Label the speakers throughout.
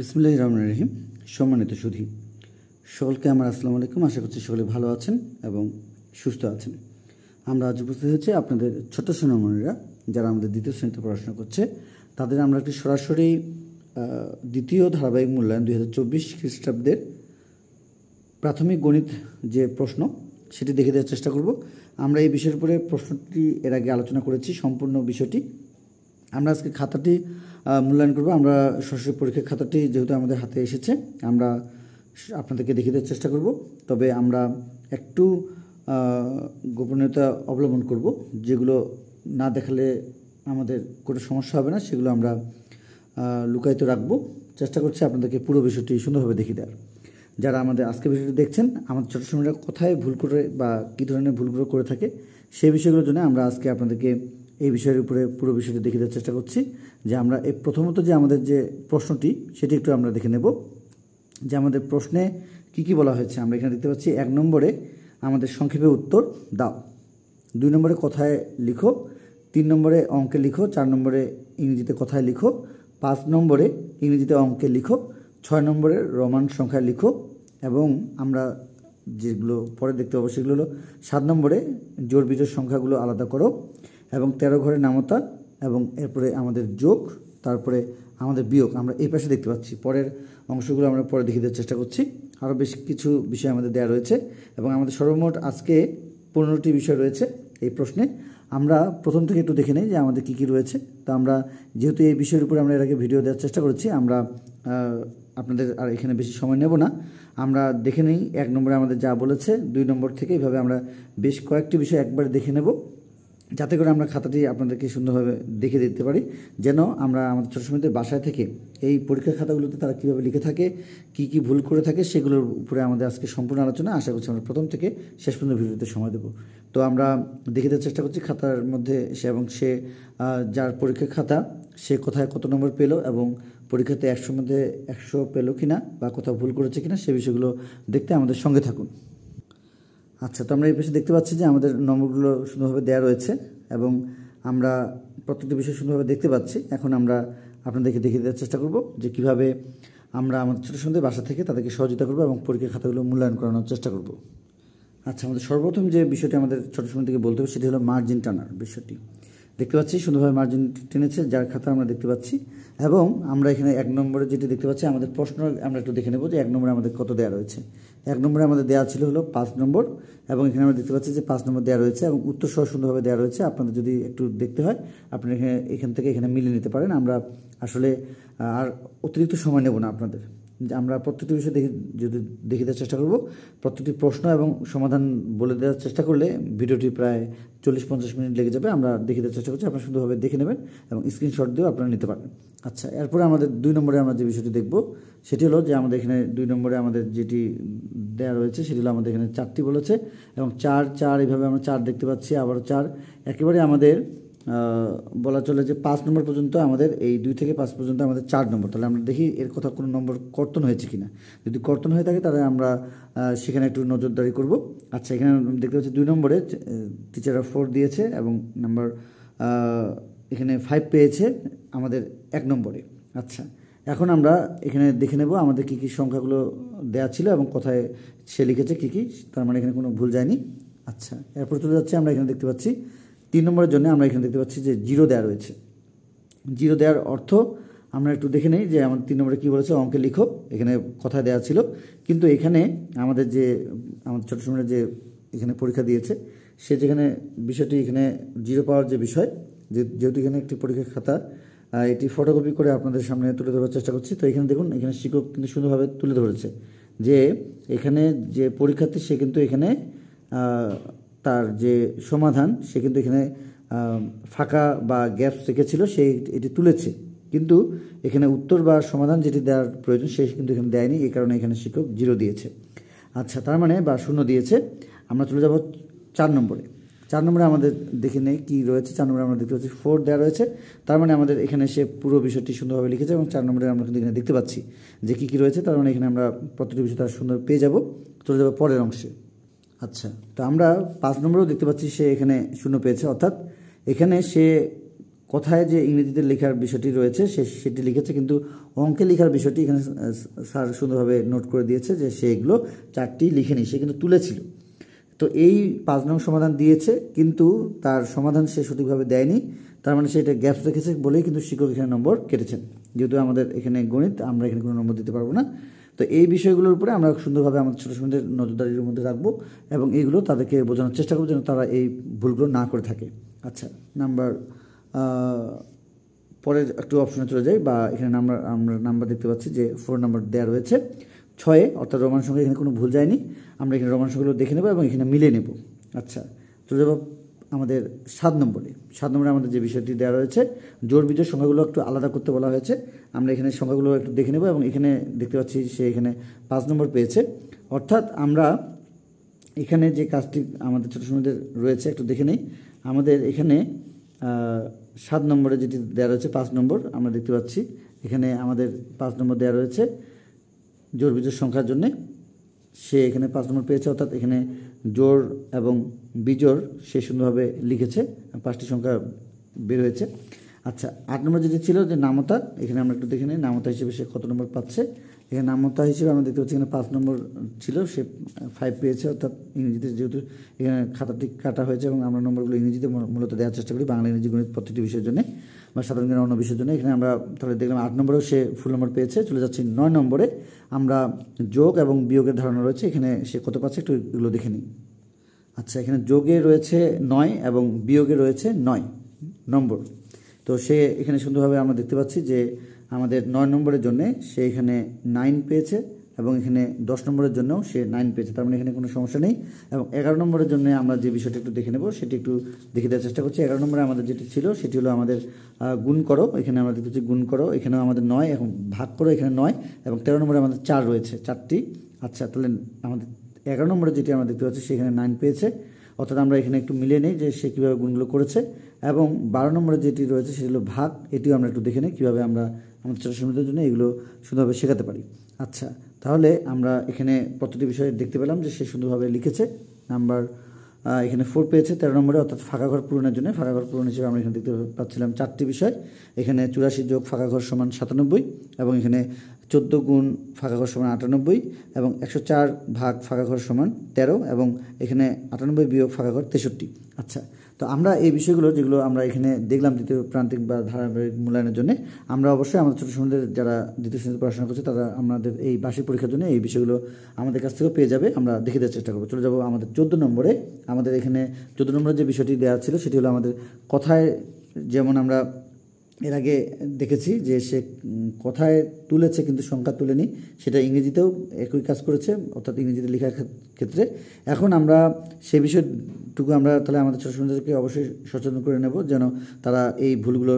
Speaker 1: বিসমুল্লাহ রহমান রহিম সম্মানিত সুধী সকলকে আমার আসসালামু আলাইকুম আশা করছি সকলে ভালো আছেন এবং সুস্থ আছেন আমরা আজ উপস্থিত হয়েছি আপনাদের ছোট সোনামণিরা যারা আমাদের দ্বিতীয় শ্রেণীতে পড়াশোনা করছে তাদের আমরা একটি সরাসরি দ্বিতীয় ধারাবাহিক মূল্যায়ন দুই হাজার চব্বিশ খ্রিস্টাব্দের প্রাথমিক গণিত যে প্রশ্ন সেটি দেখে দেওয়ার চেষ্টা করব আমরা এই বিষয়ের উপরে প্রশ্নটি এর আগে আলোচনা করেছি সম্পূর্ণ বিষয়টি আমরা আজকে খাতাটি মূল্যায়ন করব আমরা ষষ্ঠ পরীক্ষার খাতাটি যেহেতু আমাদের হাতে এসেছে আমরা আপনাদেরকে দেখিয়ে দেওয়ার চেষ্টা করব তবে আমরা একটু গোপনীয়তা অবলম্বন করব যেগুলো না দেখালে আমাদের কোনো সমস্যা হবে না সেগুলো আমরা লুকায়িত রাখব চেষ্টা করছি আপনাদেরকে পুরো বিষয়টি সুন্দরভাবে দেখিয়ে দেওয়ার যারা আমাদের আজকে বিষয়টি দেখছেন আমাদের ছোটো সময়রা কোথায় ভুল করে বা কী ধরনের ভুলগুলো করে থাকে সেই বিষয়গুলোর জন্য আমরা আজকে আপনাদেরকে এই বিষয়ের উপরে পুরো বিষয়টি দেখে দেওয়ার চেষ্টা করছি যে আমরা এই প্রথমত যে আমাদের যে প্রশ্নটি সেটি একটু আমরা দেখে নেব যে আমাদের প্রশ্নে কি কি বলা হয়েছে আমরা এখানে দেখতে পাচ্ছি এক নম্বরে আমাদের সংক্ষেপে উত্তর দাও দুই নম্বরে কথায় লিখো তিন নম্বরে অঙ্কে লিখো চার নম্বরে ইংরেজিতে কথায় লিখো পাঁচ নম্বরে ইংরেজিতে অঙ্কে লিখো ছয় নম্বরে রোমান সংখ্যায় লিখো এবং আমরা যেগুলো পরে দেখতে পাবো সেগুলো হলো সাত নম্বরে জোর বিজোর সংখ্যাগুলো আলাদা করো এবং তেরো ঘরে নামতা এবং এরপরে আমাদের যোগ তারপরে আমাদের বিয়োগ আমরা এই পাশে দেখতে পাচ্ছি পরের অংশগুলো আমরা পরে দেখিয়ে দেওয়ার চেষ্টা করছি আরও বেশ কিছু বিষয় আমাদের দেয়া রয়েছে এবং আমাদের সর্বমোট আজকে পনেরোটি বিষয় রয়েছে এই প্রশ্নে আমরা প্রথম থেকে একটু দেখে নিই যে আমাদের কী কী রয়েছে তো আমরা যেহেতু এই বিষয়ের উপরে আমরা এর আগে ভিডিও দেওয়ার চেষ্টা করেছি আমরা আপনাদের আর এখানে বেশি সময় নেব না আমরা দেখে নিই এক নম্বরে আমাদের যা বলেছে দুই নম্বর থেকে এইভাবে আমরা বেশ কয়েকটি বিষয় একবার দেখে নেব যাতে করে আমরা খাতাটি আপনাদেরকে সুন্দরভাবে দেখে দিতে পারি যেন আমরা আমাদের ছোটো সময়তে বাসায় থেকে এই পরীক্ষার খাতাগুলোতে তারা কীভাবে লিখে থাকে কি কি ভুল করে থাকে সেগুলোর উপরে আমাদের আজকে সম্পূর্ণ আলোচনা আশা করছি আমরা প্রথম থেকে শেষ পর্যন্ত ভিডিওতে সময় দেবো তো আমরা দেখে দেওয়ার চেষ্টা করছি খাতার মধ্যে সে এবং সে যার পরীক্ষার খাতা সে কোথায় কত নম্বর পেল এবং পরীক্ষাতে একশোর মধ্যে একশো পেলো কিনা বা কোথাও ভুল করেছে কিনা সে বিষয়গুলো দেখতে আমাদের সঙ্গে থাকুন আচ্ছা তো আমরা এই পাশে দেখতে পাচ্ছি যে আমাদের নম্বরগুলো সুন্দরভাবে দেওয়া রয়েছে এবং আমরা প্রত্যেকটি বিষয় সুন্দরভাবে দেখতে পাচ্ছি এখন আমরা আপনাদেরকে দেখিয়ে দেওয়ার চেষ্টা করব যে কিভাবে আমরা আমাদের ছোটো সন্ধ্যে বাসা থেকে তাদেরকে সহযোগিতা করবো এবং পরীক্ষা খাতাগুলো মূল্যায়ন করানোর চেষ্টা করব আচ্ছা আমাদের সর্বপ্রথম যে বিষয়টি আমাদের ছোটো সময় থেকে বলতে হবে সেটি হলো মার্জিন টানার বিষয়টি দেখতে পাচ্ছি সুন্দরভাবে মার্জিন টেনেছে যার খাতা আমরা দেখতে পাচ্ছি এবং আমরা এখানে এক নম্বরে যেটি দেখতে পাচ্ছি আমাদের প্রশ্ন আমরা একটু দেখে নেব যে এক নম্বরে আমাদের কত দেওয়া রয়েছে এক নম্বরে আমাদের দেওয়া ছিল হলো পাঁচ নম্বর এবং এখানে আমরা দেখতে পাচ্ছি যে পাঁচ নম্বর দেওয়া রয়েছে এবং উত্তর সহ সুন্দরভাবে দেওয়া রয়েছে আপনাদের যদি একটু দেখতে হয় আপনারা এখানে এখান থেকে এখানে মিলে নিতে পারেন আমরা আসলে আর অতিরিক্ত সময় নেব না আপনাদের আমরা প্রত্যেকটি বিষয় দেখি যদি দেওয়ার চেষ্টা করব প্রত্যেকটি প্রশ্ন এবং সমাধান বলে দেওয়ার চেষ্টা করলে ভিডিওটি প্রায় চল্লিশ পঞ্চাশ মিনিট লেগে যাবে আমরা দেওয়ার চেষ্টা করছি আপনারা সুন্দরভাবে দেখে নেবেন এবং স্ক্রিনশট দিয়েও আপনারা নিতে পারেন আচ্ছা এরপরে আমাদের দুই নম্বরে আমরা যে বিষয়টি দেখব সেটি হলো যে আমাদের এখানে দুই নম্বরে আমাদের যেটি দেয়া রয়েছে সেটি হলো আমাদের এখানে চারটি বলেছে এবং চার চার এইভাবে আমরা চার দেখতে পাচ্ছি আবারও চার একেবারে আমাদের বলা চলে যে পাঁচ নম্বর পর্যন্ত আমাদের এই দুই থেকে পাঁচ পর্যন্ত আমাদের চার নম্বর তাহলে আমরা দেখি এর কথা কোনো নম্বর কর্তন হয়েছে কিনা যদি কর্তন হয়ে থাকে তাহলে আমরা সেখানে একটু নজরদারি করব আচ্ছা এখানে দেখতে পাচ্ছি দুই নম্বরে টিচাররা ফোর দিয়েছে এবং নাম্বার এখানে ফাইভ পেয়েছে আমাদের এক নম্বরে আচ্ছা এখন আমরা এখানে দেখে নেব আমাদের কী কী সংখ্যাগুলো দেওয়া ছিল এবং কোথায় সে লিখেছে কী কী তার মানে এখানে কোনো ভুল যায়নি আচ্ছা এরপর চলে যাচ্ছে আমরা এখানে দেখতে পাচ্ছি তিন নম্বরের জন্য আমরা এখানে দেখতে পাচ্ছি যে জিরো দেওয়া রয়েছে জিরো দেওয়ার অর্থ আমরা একটু দেখে নিই যে আমার তিন নম্বরে কী বলেছে অঙ্কে লিখো এখানে কথা দেওয়া ছিল কিন্তু এখানে আমাদের যে আমাদের ছোটো সময় যে এখানে পরীক্ষা দিয়েছে সে যেখানে বিষয়টি এখানে জিরো পাওয়ার যে বিষয় যে যেহেতু এখানে একটি পরীক্ষার খাতা এটি ফটোকপি করে আপনাদের সামনে তুলে ধরার চেষ্টা করছি তো এখানে দেখুন এখানে শিক্ষক কিন্তু সুন্দরভাবে তুলে ধরেছে যে এখানে যে পরীক্ষার্থী সে কিন্তু এখানে তার যে সমাধান সে কিন্তু এখানে ফাঁকা বা গ্যাপস রেখেছিল সে এটি তুলেছে কিন্তু এখানে উত্তর বা সমাধান যেটি দেওয়ার প্রয়োজন সে কিন্তু এখানে দেয়নি এই কারণে এখানে শিক্ষক জিরো দিয়েছে আচ্ছা তার মানে বা শূন্য দিয়েছে আমরা চলে যাব চার নম্বরে চার নম্বরে আমাদের দেখে নেই কী রয়েছে চার নম্বরে আমরা দেখতে পাচ্ছি ফোর দেওয়া রয়েছে তার মানে আমাদের এখানে সে পুরো বিষয়টি সুন্দরভাবে লিখেছে এবং চার নম্বরে আমরা কিন্তু এখানে দেখতে পাচ্ছি যে কী কী রয়েছে তার মানে এখানে আমরা প্রত্যেকটি বিষয় তার সুন্দর পেয়ে যাব চলে যাবো পরের অংশে আচ্ছা তো আমরা পাঁচ নম্বরেও দেখতে পাচ্ছি সে এখানে শূন্য পেয়েছে অর্থাৎ এখানে সে কথায় যে ইংরেজিতে লেখার বিষয়টি রয়েছে সে সেটি লিখেছে কিন্তু অঙ্কে লেখার বিষয়টি এখানে স্যার সুন্দরভাবে নোট করে দিয়েছে যে সে এগুলো চারটি লিখেনি সে কিন্তু তুলেছিল তো এই পাঁচ নং সমাধান দিয়েছে কিন্তু তার সমাধান সে সঠিকভাবে দেয়নি তার মানে সে এটা গ্যাপস রেখেছে বলেই কিন্তু শিক্ষক এখানে নম্বর কেটেছেন যেহেতু আমাদের এখানে গণিত আমরা এখানে কোনো নম্বর দিতে পারবো না তো এই বিষয়গুলোর উপরে আমরা সুন্দরভাবে আমাদের ছোটো সুন্দর নজরদারির মধ্যে রাখবো এবং এইগুলো তাদেরকে বোঝানোর চেষ্টা করবো যেন তারা এই ভুলগুলো না করে থাকে আচ্ছা নাম্বার পরে একটু অপশনে চলে যাই বা এখানে নাম্বার আমরা নাম্বার দেখতে পাচ্ছি যে ফোর নাম্বার দেওয়া রয়েছে ছয়ে অর্থাৎ রোমান এখানে কোনো ভুল যায়নি আমরা এখানে রোমান দেখে নেবো এবং এখানে মিলে নেব আচ্ছা চলে যাবো আমাদের সাত নম্বরে সাত নম্বরে আমাদের যে বিষয়টি দেওয়া রয়েছে জোর বীজের সংখ্যাগুলো একটু আলাদা করতে বলা হয়েছে আমরা এখানে সংখ্যাগুলো একটু দেখে নেব এবং এখানে দেখতে পাচ্ছি সে এখানে পাঁচ নম্বর পেয়েছে অর্থাৎ আমরা এখানে যে কাজটি আমাদের ছোটো সময়দের রয়েছে একটু দেখে নেই আমাদের এখানে সাত নম্বরে যেটি দেওয়া রয়েছে পাঁচ নম্বর আমরা দেখতে পাচ্ছি এখানে আমাদের পাঁচ নম্বর দেওয়া রয়েছে জোর বীজের সংখ্যার জন্যে সে এখানে পাঁচ নম্বর পেয়েছে অর্থাৎ এখানে জোর এবং বিজোর সে সুন্দরভাবে লিখেছে পাঁচটি সংখ্যা বের হয়েছে আচ্ছা আট নম্বর যেটি ছিল যে নামতা এখানে আমরা একটু দেখে নিই নামতা হিসেবে সে কত নম্বর পাচ্ছে এখানে নামতা হিসেবে আমরা দেখতে পাচ্ছি এখানে পাঁচ নম্বর ছিল সে ফাইভ পেয়েছে অর্থাৎ ইংরেজিতে যেহেতু এখানে খাতাটি কাটা হয়েছে এবং আমরা নম্বরগুলো ইংরেজিতে মূলত দেওয়ার চেষ্টা করি বাংলা ইংরেজি গণিত প্রতিটি বিষয়ের জন্য বা সাধারণ জ্ঞানের অন্য বিষয়ের জন্য এখানে আমরা তাহলে দেখলাম আট নম্বরেও সে ফুল নম্বর পেয়েছে চলে যাচ্ছি নয় নম্বরে আমরা যোগ এবং বিয়োগের ধারণা রয়েছে এখানে সে কত পাচ্ছে একটু এগুলো দেখে নিই আচ্ছা এখানে যোগে রয়েছে নয় এবং বিয়োগে রয়েছে নয় নম্বর তো সে এখানে সুন্দরভাবে আমরা দেখতে পাচ্ছি যে আমাদের নয় নম্বরের জন্যে সে এখানে নাইন পেয়েছে এবং এখানে দশ নম্বরের জন্য সে নাইন পেয়েছে তার মানে এখানে কোনো সমস্যা নেই এবং এগারো নম্বরের জন্য আমরা যে বিষয়টি একটু দেখে নেব সেটি একটু দেখে দেওয়ার চেষ্টা করছি এগারো নম্বরে আমাদের যেটি ছিল সেটি হলো আমাদের গুণ করো এখানে আমরা দেখতে গুণ করো এখানেও আমাদের নয় এখন ভাগ করো এখানে নয় এবং তেরো নম্বরে আমাদের চার রয়েছে চারটি আচ্ছা তাহলে আমাদের এগারো নম্বরে যেটি আমরা দেখতে পাচ্ছি সেখানে নাইন পেয়েছে অর্থাৎ আমরা এখানে একটু মিলিয়ে নিই যে সে কীভাবে গুণগুলো করেছে এবং বারো নম্বরে যেটি রয়েছে সেটি হলো ভাগ এটিও আমরা একটু দেখে নিই কীভাবে আমরা আমাদের ছোটো জন্য এগুলো সুন্দরভাবে শেখাতে পারি আচ্ছা তাহলে আমরা এখানে প্রতিটি বিষয়ে দেখতে পেলাম যে সে সুন্দরভাবে লিখেছে নাম্বার এখানে ফোর পেয়েছে তেরো নম্বরে অর্থাৎ ফাঁকা ঘর পূরণের জন্য ফাঁকা ঘর পূরণ হিসেবে আমরা এখানে দেখতে পাচ্ছিলাম চারটি বিষয় এখানে চুরাশি যোগ ফাঁকা ঘর সমান সাতানব্বই এবং এখানে চোদ্দ গুণ ফাঁকা ঘর সমান আটানব্বই এবং একশো চার ভাগ ফাঁকা ঘর সমান তেরো এবং এখানে আটানব্বই বিয়োগ ফাঁকা ঘর তেষট্টি আচ্ছা তো আমরা এই বিষয়গুলো যেগুলো আমরা এখানে দেখলাম দ্বিতীয় প্রান্তিক বা ধারাবাহিক মূল্যায়নের জন্য আমরা অবশ্যই আমাদের ছোটো ছোটোদের যারা দ্বিতীয় শ্রেণীতে পড়াশোনা করছে তারা আমাদের এই বার্ষিক পরীক্ষার জন্য এই বিষয়গুলো আমাদের কাছ থেকেও পেয়ে যাবে আমরা দেখে দেওয়ার চেষ্টা করবো চলে যাবো আমাদের চোদ্দো নম্বরে আমাদের এখানে চোদ্দো নম্বরে যে বিষয়টি দেওয়া ছিল সেটি হলো আমাদের কথায় যেমন আমরা এর আগে দেখেছি যে সে কথায় তুলেছে কিন্তু সংখ্যা তুলেনি সেটা ইংরেজিতেও একই কাজ করেছে অর্থাৎ ইংরেজিতে লেখার ক্ষেত্রে এখন আমরা সে বিষয়টুকু আমরা তাহলে আমাদের সন্ধ্যাকে অবশ্যই সচেতন করে নেব যেন তারা এই ভুলগুলো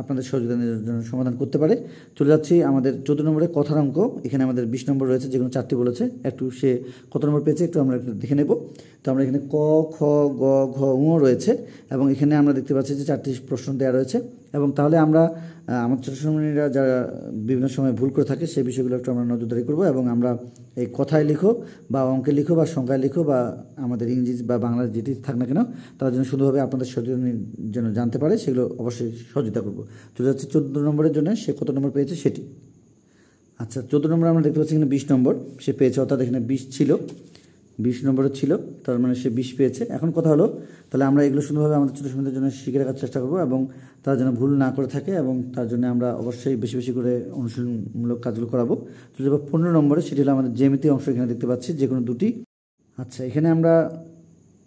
Speaker 1: আপনাদের সহযোগিতা জন্য সমাধান করতে পারে চলে যাচ্ছি আমাদের চোদ্দ নম্বরে কথার অঙ্ক এখানে আমাদের বিশ নম্বর রয়েছে যেগুলো চারটি বলেছে একটু সে কত নম্বর পেয়েছে একটু আমরা একটু দেখে নেব তো আমরা এখানে ক খ গ ঘ উ রয়েছে এবং এখানে আমরা দেখতে পাচ্ছি যে চারটি প্রশ্ন দেওয়া রয়েছে এবং তাহলে আমরা আমার ছোটো সময়রা যারা বিভিন্ন সময় ভুল করে থাকে সেই বিষয়গুলো একটু আমরা নজরদারি করবো এবং আমরা এই কথায় লিখো বা অঙ্কে লিখো বা সংখ্যায় লিখো বা আমাদের ইংরেজি বা বাংলা যেটি থাক না কেন তারা যেন শুধুভাবে আপনাদের সচেতন যেন জানতে পারে সেগুলো অবশ্যই সহযোগিতা করবো চলে যাচ্ছে চোদ্দো নম্বরের জন্য সে কত নম্বর পেয়েছে সেটি আচ্ছা চোদ্দো নম্বর আমরা দেখতে পাচ্ছি এখানে বিশ নম্বর সে পেয়েছে অর্থাৎ এখানে বিশ ছিল বিশ নম্বরও ছিল তার মানে সে বিশ পেয়েছে এখন কথা হলো তাহলে আমরা এগুলো সুন্দরভাবে আমাদের ছোটো সন্তানদের জন্য শিখে রাখার চেষ্টা করবো এবং তারা যেন ভুল না করে থাকে এবং তার জন্য আমরা অবশ্যই বেশি বেশি করে অনুশীলনমূলক কাজগুলো করাবো তো যেটা পনেরো নম্বরে সেটি হলো আমাদের জেমিতি অংশ এখানে দেখতে পাচ্ছি যে কোনো দুটি আচ্ছা এখানে আমরা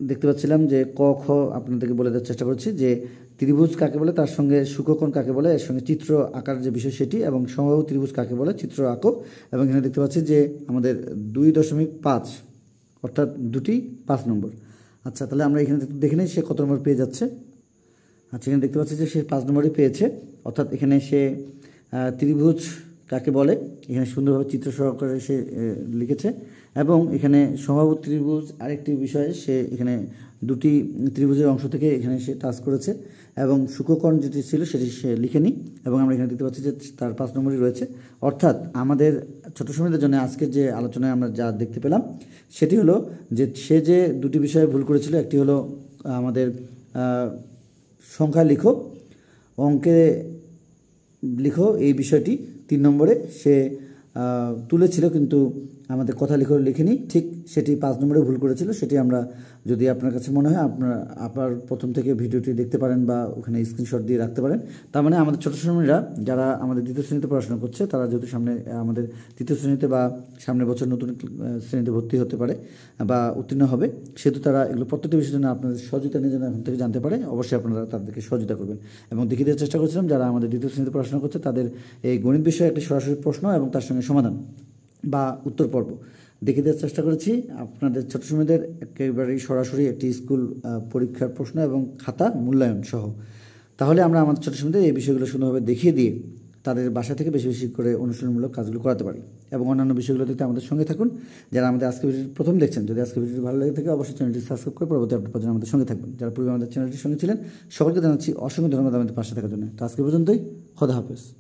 Speaker 1: দেখতে পাচ্ছিলাম যে ক খ আপনাদেরকে বলে দেওয়ার চেষ্টা করছি যে ত্রিভুজ কাকে বলে তার সঙ্গে সুকোকণ কাকে বলে এর সঙ্গে চিত্র আঁকার যে বিষয় সেটি এবং সমবাহু ত্রিভুজ কাকে বলে চিত্র আঁকো এবং এখানে দেখতে পাচ্ছি যে আমাদের দুই দশমিক পাঁচ অর্থাৎ দুটি পাঁচ নম্বর আচ্ছা তাহলে আমরা এখানে দেখে নিই সে কত নম্বর পেয়ে যাচ্ছে আচ্ছা এখানে দেখতে পাচ্ছি যে সে পাঁচ নম্বরই পেয়েছে অর্থাৎ এখানে সে ত্রিভুজ কাকে বলে এখানে সুন্দরভাবে চিত্র সহকারে সে লিখেছে এবং এখানে স্বভাব ত্রিভুজ আরেকটি বিষয়ে সে এখানে দুটি ত্রিভুজের অংশ থেকে এখানে সে টাচ করেছে এবং শুককর্ণ যেটি ছিল সেটি সে লিখেনি এবং আমরা এখানে দেখতে পাচ্ছি যে তার পাঁচ নম্বরই রয়েছে অর্থাৎ আমাদের ছোট সময়দের জন্য আজকের যে আলোচনায় আমরা যা দেখতে পেলাম সেটি হলো যে সে যে দুটি বিষয়ে ভুল করেছিল একটি হলো আমাদের সংখ্যা লিখো অঙ্কে লিখো এই বিষয়টি তিন নম্বরে সে তুলেছিল কিন্তু আমাদের কথা লিখে লিখে নিই ঠিক সেটি পাঁচ নম্বরে ভুল করেছিল সেটি আমরা যদি আপনার কাছে মনে হয় আপনার আপনার প্রথম থেকে ভিডিওটি দেখতে পারেন বা ওখানে স্ক্রিনশট দিয়ে রাখতে পারেন তার মানে আমাদের ছোটো শ্রমীরা যারা আমাদের দ্বিতীয় শ্রেণীতে পড়াশোনা করছে তারা যেহেতু সামনে আমাদের তৃতীয় শ্রেণীতে বা সামনের বছর নতুন শ্রেণীতে ভর্তি হতে পারে বা উত্তীর্ণ হবে সেহেতু তারা এগুলো প্রত্যেকটি বিষয়ের জন্য আপনাদের সহযোগিতা নিয়ে যেন এখন থেকে জানতে পারে অবশ্যই আপনারা তাদেরকে সহযোগিতা করবেন এবং দেখিয়ে দেওয়ার চেষ্টা করছিলাম যারা আমাদের দ্বিতীয় শ্রেণীতে পড়াশোনা করছে তাদের এই গণিত বিষয়ে একটি সরাসরি প্রশ্ন এবং তার সঙ্গে সমাধান বা উত্তর পর্ব দেখে দেওয়ার চেষ্টা করেছি আপনাদের ছোট সময়দের একেবারেই সরাসরি একটি স্কুল পরীক্ষার প্রশ্ন এবং খাতা মূল্যায়ন সহ তাহলে আমরা আমাদের ছোট সময়দের এই বিষয়গুলো সুন্দরভাবে দেখিয়ে দিয়ে তাদের বাসা থেকে বেশি বেশি করে অনুশীলনমূলক কাজগুলো করাতে পারি এবং অন্যান্য বিষয়গুলোতে আমাদের সঙ্গে থাকুন যারা আমাদের আজকে ভিডিওটি প্রথম দেখছেন যদি আজকে ভিডিওটি ভালো লাগে থাকে অবশ্যই চ্যানেলটি সাবস্ক্রাইব করে পরবর্তী আপনার পর্যন্ত আমাদের সঙ্গে থাকবেন যারা পূর্বে আমাদের চ্যানেলটির সঙ্গে ছিলেন সকলকে জানাচ্ছি অসংখ্য ধন্যবাদ আমাদের পাশে থাকার জন্য তো আজকে পর্যন্তই খোদা হাফেজ